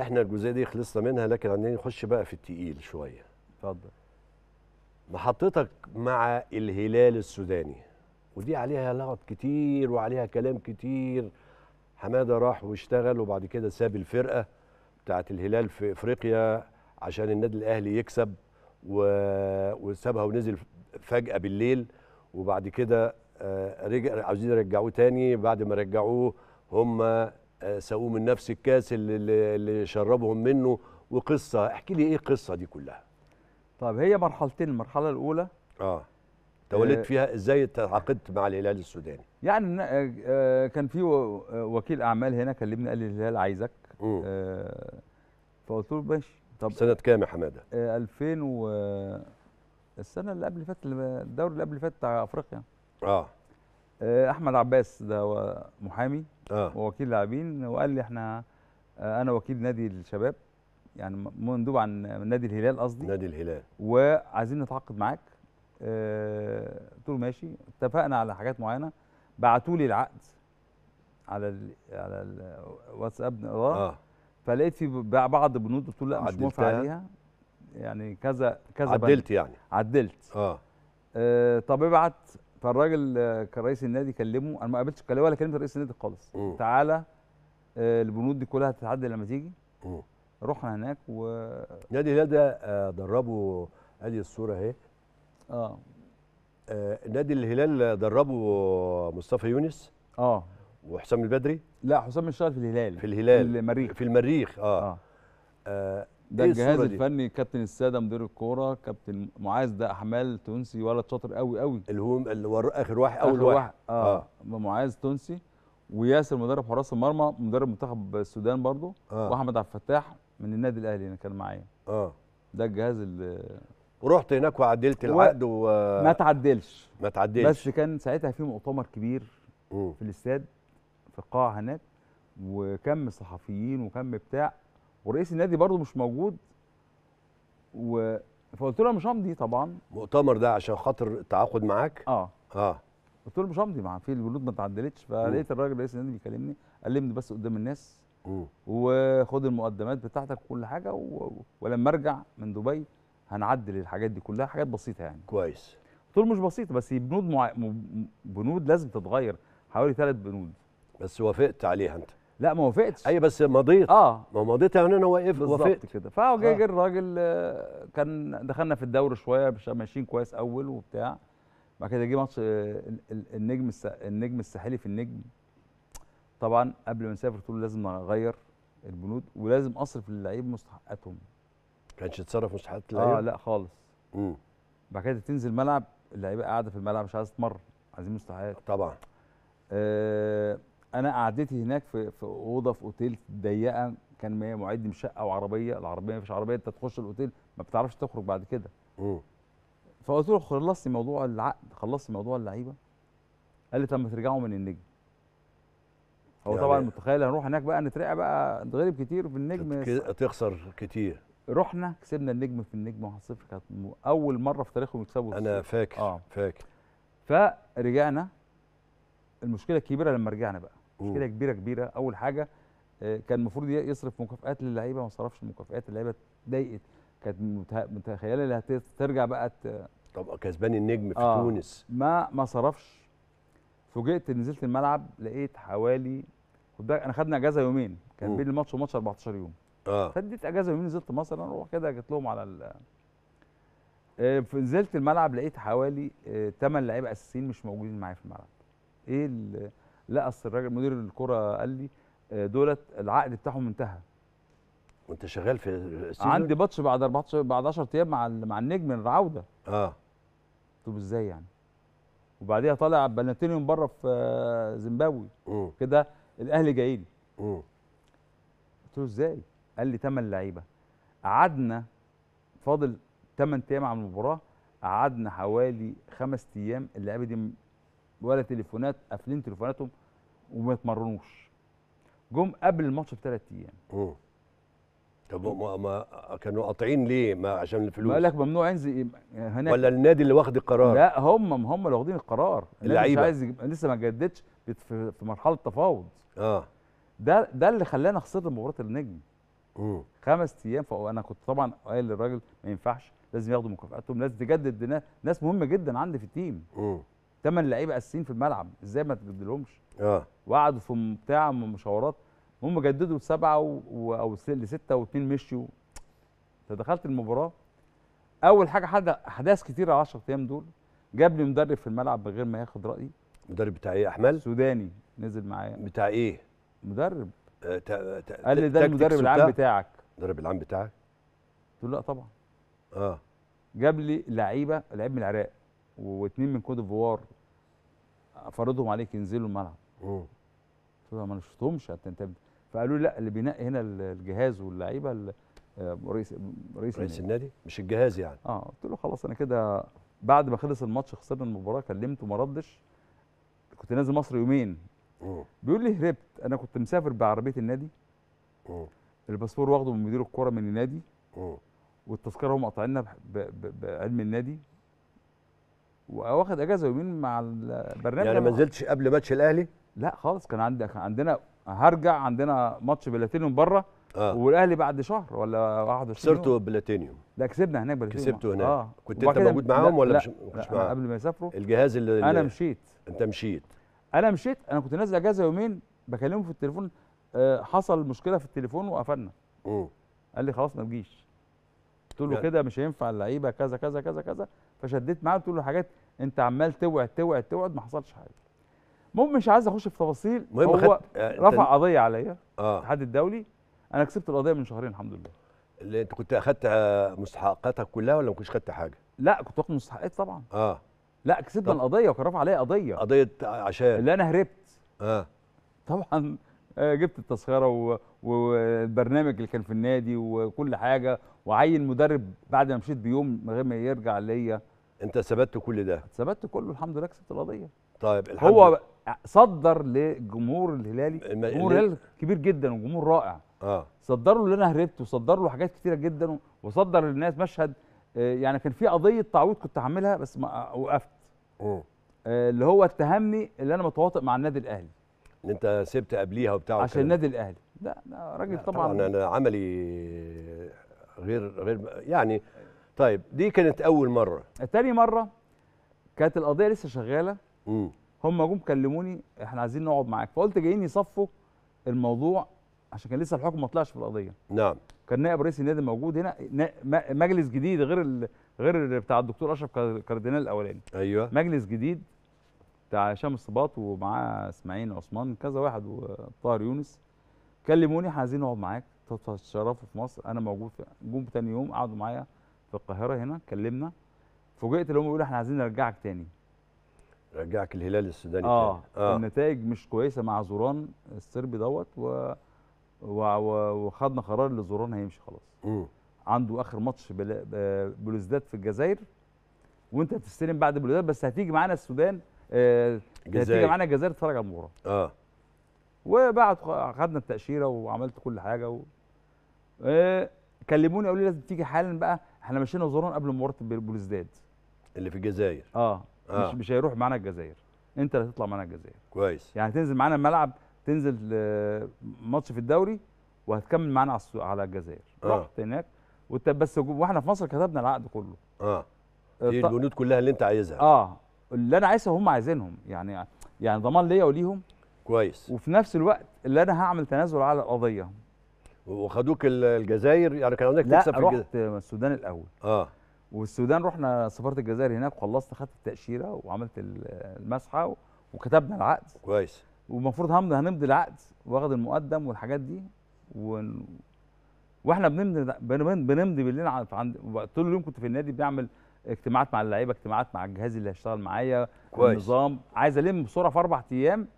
احنا الجزئيه دي خلصنا منها لكن عندنا نخش بقى في التقيل شويه اتفضل محطتك مع الهلال السوداني ودي عليها لغط كتير وعليها كلام كتير حماده راح واشتغل وبعد كده ساب الفرقه بتاعه الهلال في افريقيا عشان النادي الاهلي يكسب و... وسابها ونزل فجاه بالليل وبعد كده آه، رجع عاوزين يرجعوه تاني بعد ما رجعوه هم ساقوه من نفس الكاس اللي, اللي شربهم منه وقصه احكي لي ايه القصه دي كلها طيب هي مرحلتين المرحله الاولى اه تولدت آه، فيها ازاي تعاقدت مع الهلال السوداني يعني آه، آه، كان في وكيل اعمال هنا كلمني قال لي الهلال عايزك فقلت له ماشي طب سنه كام يا حماده 2000 و السنه اللي قبل فات الدوري اللي قبل فات بتاع افريقيا اه آه، احمد عباس ده هو محامي آه. ووكيل لاعبين وقال لي احنا آه، انا وكيل نادي الشباب يعني مندوب عن نادي الهلال قصدي نادي الهلال وعايزين نتعاقد معاك أه قلت له ماشي اتفقنا على حاجات معينه بعتوا لي العقد على الـ على الواتساب آه. فلقيت في بعض بنود قلت له لا مش موافق عليها يعني كذا كذا عدلت بني. يعني عدلت اه, آه طب ابعت فالراجل آه، كان رئيس النادي كلمه انا ما قابلتش كلمه ولا كلمت رئيس النادي خالص تعالى آه، البنود دي كلها تتعدى لما تيجي رحنا هناك و نادي الهلال ده آه، دربه ادي الصوره اهي اه نادي الهلال دربه مصطفى يونس اه وحسام البدري لا حسام اشتغل في الهلال في الهلال في المريخ في المريخ اه, آه. آه ده إيه الجهاز الفني كابتن الساده مدير الكوره كابتن معاذ ده احمال تونسي ولد شاطر قوي قوي اللي هو اللي ور... اخر واحد اول آخر واحد, واحد. آه. اه معاذ تونسي وياسر مدرب حراس المرمى مدرب منتخب السودان برضو آه. واحمد عبد الفتاح من النادي الاهلي انا كان معايا اه ده الجهاز اللي ورحت هناك وعدلت العقد و... ما تعدلش ما تعدلش بس كان ساعتها في مؤتمر كبير م. في الاستاد في القاعه هناك وكم صحفيين وكم بتاع ورئيس النادي برضه مش موجود و فقلت له مش همضي طبعا مؤتمر ده عشان خاطر التعاقد معاك اه اه قلت له مش همضي مع في البنود ما اتعدلتش فلقيت الراجل رئيس النادي بيكلمني كلمني بس قدام الناس مم. وخد المقدمات بتاعتك وكل حاجه و... ولما ارجع من دبي هنعدل الحاجات دي كلها حاجات بسيطه يعني كويس قلت له مش بسيطه بس بنود مع... بنود لازم تتغير حوالي ثلاث بنود بس وافقت عليها انت لا ما وافقتش ايوه بس مضيت اه ما مضيت يعني انا وقفت وافقت كده فجه آه. الراجل آه، كان دخلنا في الدوري شويه ماشيين كويس اول وبتاع بعد كده جه ماتش آه، النجم النجم الساحلي في النجم طبعا قبل ما نسافر تقول لازم اغير البنود ولازم اصرف للعيب مستحقاتهم كانش يتصرف مستحقات اللعيبه اه لا خالص امم بعد كده تنزل ملعب اللعيبه قاعده في الملعب مش عايزه تمر عايزين مستحقات طبعا آه انا قعدتي هناك في في اوضه في اوتيل ضيقه كان معد من شقه وعربيه العربيه مفيش عربيه انت تخش الاوتيل ما بتعرفش تخرج بعد كده فقلت له خلصتي موضوع العقد خلصتي موضوع اللعيبه قال لي طب ما ترجعوا من النجم هو يعني طبعا متخيل هنروح هناك بقى نترقى بقى نتغلب كتير في النجم تخسر كتير رحنا كسبنا النجم في النجم 1-0 كانت اول مره في تاريخهم يكسبوا انا فاكر آه. فاكر فرجعنا المشكله الكبيره لما رجعنا بقى مشكله كبيره كبيره اول حاجه آه، كان المفروض يصرف مكافآت للعيبه ما صرفش مكافآت اللعيبه اتضايقت كانت متخيله انها ترجع بقى طب كسبان النجم في آه تونس ما ما صرفش فوجئت نزلت الملعب لقيت حوالي انا خدنا اجازه يومين كان بين الماتش وماتش 14 يوم اه فديت اجازه يومين نزلت مصر انا اروح كده جيت لهم على ال آه، نزلت الملعب لقيت حوالي 8 آه، لعيبه اساسيين مش موجودين معايا في الملعب ايه لا اصل الراجل مدير الكره قال لي آه، دولت العقد بتاعهم انتهى وانت شغال في السيزون عندي ماتش بعد 14 بعد 10 ايام مع مع النجم العوده اه طب ازاي يعني وبعديها طالع بلاتينيوم بره في آه، زيمبابوي كده الاهلي جاي لي قلت له ازاي قال لي ثمان لعيبه قعدنا فاضل 8 ايام على المباراه قعدنا حوالي خمس ايام اللعيبه دي ولا تليفونات قافلين تليفوناتهم وما يتمرنوش جم قبل الماتش بثلاث ايام طب ما, ما كانوا قاطعين ليه؟ ما عشان الفلوس قال لك ممنوع ينزل إيه، هناك ولا النادي اللي واخد القرار؟ لا هم هم اللي واخدين القرار اللعيبه مش عايز لسه ما جددش في مرحله تفاوض اه ده ده اللي خلانا خسرنا مباراه النجم امم خمس ايام فانا كنت طبعا قايل للراجل ما ينفعش لازم ياخدوا مكافاتهم لازم تجدد ناس مهمه جدا عندي في التيم امم ثمان لعيبه اساسيين في الملعب ازاي ما تجددهمش؟ اه وقعدوا في بتاع مشاورات هم جددوا سبعه و... و... او لسته واثنين مشيوا فدخلت المباراه اول حاجه حد احداث ال 10 ايام دول جاب لي مدرب في الملعب من غير ما ياخد رايي مدرب بتاع ايه احمد سوداني نزل معايا بتاع ايه مدرب آه تا... تا... قال لي ده المدرب العام بتاعك المدرب العام بتاعك قلت له لا طبعا اه جاب لي لعيبه لعيب من العراق واثنين من كوت ديفوار فرضهم عليك ينزلوا الملعب قلت له ما انا شفتهمش انت فقالوا لي لا اللي بينقي هنا الجهاز واللعيبه آه، رئيس رئيس, رئيس النادي مش الجهاز يعني اه قلت له خلاص انا كده بعد ما خلص الماتش خسرنا المباراه كلمته ما ردش كنت نازل مصر يومين مم. بيقول لي هربت انا كنت مسافر بعربيه النادي امم الباسبور واخده من مدير الكوره من النادي امم والتذكره هم قاطعينها بعلم النادي واخد اجازه يومين مع البرنامج يعني ما نزلتش قبل ماتش الاهلي لا خالص كان عندك عندنا هرجع عندنا ماتش بلاتينيوم بره آه. والاهلي بعد شهر ولا 21 خسرتوا بلاتينيوم لا كسبنا هناك بلاتينيوم كسبتوا هناك آه. كنت انت موجود معاهم ولا لا مش مش معاهم قبل ما يسافروا الجهاز اللي انا مشيت انت مشيت انا مشيت انا كنت نازل اجازه يومين بكلمه في التليفون آه حصل مشكله في التليفون وقفلنا قال لي خلاص ما تجيش قلت له يعني كده مش هينفع اللعيبه كذا كذا كذا كذا فشديت معاه قلت له حاجات انت عمال توعد توعد توعد ما حصلش حاجه المهم مش عايز اخش في تفاصيل هو خد... آه، رفع تن... قضيه عليا آه. الاتحاد الدولي انا كسبت القضيه من شهرين الحمد لله اللي انت كنت اخذت آه، مستحقاتك كلها ولا ما كنتش اخذت حاجه لا كنت واخد مستحقات طبعا اه لا كسبنا القضيه وكان رفع عليا قضيه قضيه آه، عشان اللي انا هربت اه طبعا جبت التسخره والبرنامج اللي كان في النادي وكل حاجه وعين مدرب بعد ما مشيت بيوم من غير ما يرجع ليا انت ثبتت كل ده ثبتت كله الحمد لله كسبت القضيه طيب الحمد هو صدر لجمهور الهلالي جمهور الهلال كبير جدا وجمهور رائع اه صدر له اللي انا هربت وصدر له حاجات كتيره جدا وصدر للناس مشهد آه، يعني كان في قضيه تعويض كنت هعملها بس ما آه، وقفت آه اللي هو اتهمني اللي انا متواطئ مع النادي الاهلي ان انت سبت قبليها وبتاع عشان النادي الاهلي لا لا راجل طبعا طبعا انا عملي غير غير يعني طيب دي كانت اول مره تاني مره كانت القضيه لسه شغاله مم. هم جم كلموني احنا عايزين نقعد معاك فقلت جايين يصفوا الموضوع عشان كان لسه الحكم ما طلعش في القضيه نعم كان نائب رئيس النادي موجود هنا مجلس جديد غير ال... غير بتاع الدكتور اشرف كاردينال الاولاني ايوه مجلس جديد بتاع هشام الصباط ومعاه اسماعيل عثمان كذا واحد وطاهر يونس كلموني احنا عايزين نقعد معاك تشرفوا في مصر انا موجود جم تاني يوم قعدوا معايا في القاهره هنا كلمنا فوجئت اللي هم بيقولوا احنا عايزين نرجعك تاني رجعك الهلال السوداني آه, تاني. اه النتائج مش كويسه مع زوران السربي دوت و... و... وخدنا قرار ان زوران هيمشي خلاص م. عنده اخر ماتش بل... آه، بلوزداد في الجزائر وانت هتستلم بعد بلوزداد بس هتيجي معانا السودان آه هتيجي معانا الجزائر تتفرج على المباراه اه وبعد خدنا التاشيره وعملت كل حاجه و... آه كلموني قالوا لي لازم تيجي حالا بقى احنا مشينا وزوران قبل مباراه بلوزداد اللي في الجزائر اه, آه. مش مش هيروح معانا الجزائر انت اللي هتطلع معانا الجزائر كويس يعني تنزل معانا الملعب تنزل آه، ماتش في الدوري وهتكمل معانا على الجزائر آه. رحت هناك وانت بس واحنا في مصر كتبنا العقد كله اه دي آه، البنود كلها اللي انت عايزها اه اللي انا عايزها هم عايزينهم يعني يعني ضمان ليا وليهم كويس وفي نفس الوقت اللي انا هعمل تنازل على القضيه وخدوك الجزائر يعني كان عندك تكسب في الجزائر لا رحت السودان الاول اه والسودان رحنا سفاره الجزائر هناك وخلصت خدت التاشيره وعملت المسحه وكتبنا العقد كويس ومفروض هنمضي العقد واخد المقدم والحاجات دي و... واحنا بنمضي بنمضي بالليل عند طول اليوم كنت في النادي بنعمل اجتماعات مع اللعيبه اجتماعات مع الجهاز اللي هيشتغل معايا كويس النظام عايز الم بسرعه في اربع ايام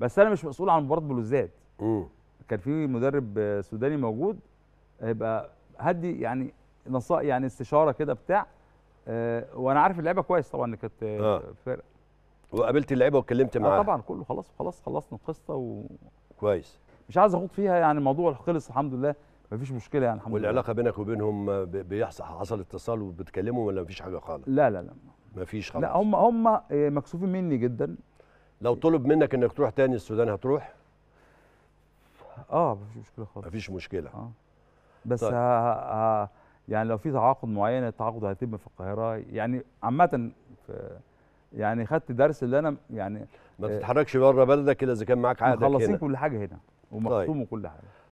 بس انا مش مسؤول عن مباراه بلوزات امم كان في مدرب سوداني موجود هيبقى هدي يعني نصائح يعني استشاره كده بتاع آه وانا عارف اللعيبه كويس طبعا اللي كانت آه،, آه. فرقه وقابلت اللعيبه واتكلمت معاهم آه طبعا كله خلاص خلاص خلصنا القصه و... كويس مش عايز اخوض فيها يعني الموضوع خلص الحمد لله مفيش مشكله يعني الحمد والعلاقه لله. بينك وبينهم بيحصل حصل اتصال وبتكلموا ولا مفيش حاجه خالص لا لا لا مفيش خالص لا هم هم آه، مكسوفين مني جدا لو طلب منك انك تروح تاني السودان هتروح اه مفيش مشكله خالص مفيش مشكله اه بس طيب. ها يعني لو في تعاقد معين التعاقد هيتم في القاهره يعني عامه يعني خدت درس اللي انا يعني ما آه، تتحركش بره بلدك الا اذا كان معاك عقد هنا مخلصين كل حاجه هنا ومختوم طيب. وكل حاجه